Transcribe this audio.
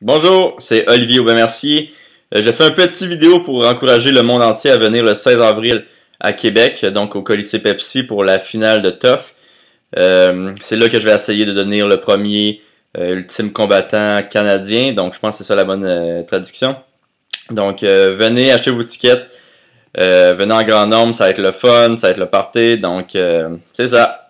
Bonjour, c'est Olivier Aubin-Mercier. Euh, J'ai fait un petit vidéo pour encourager le monde entier à venir le 16 avril à Québec, donc au Colisée Pepsi pour la finale de TOF. Euh, c'est là que je vais essayer de devenir le premier euh, ultime combattant canadien, donc je pense que c'est ça la bonne traduction. Donc venez acheter vos tickets, venez en grand nombre, ça va être le fun, ça va être le party, donc c'est ça.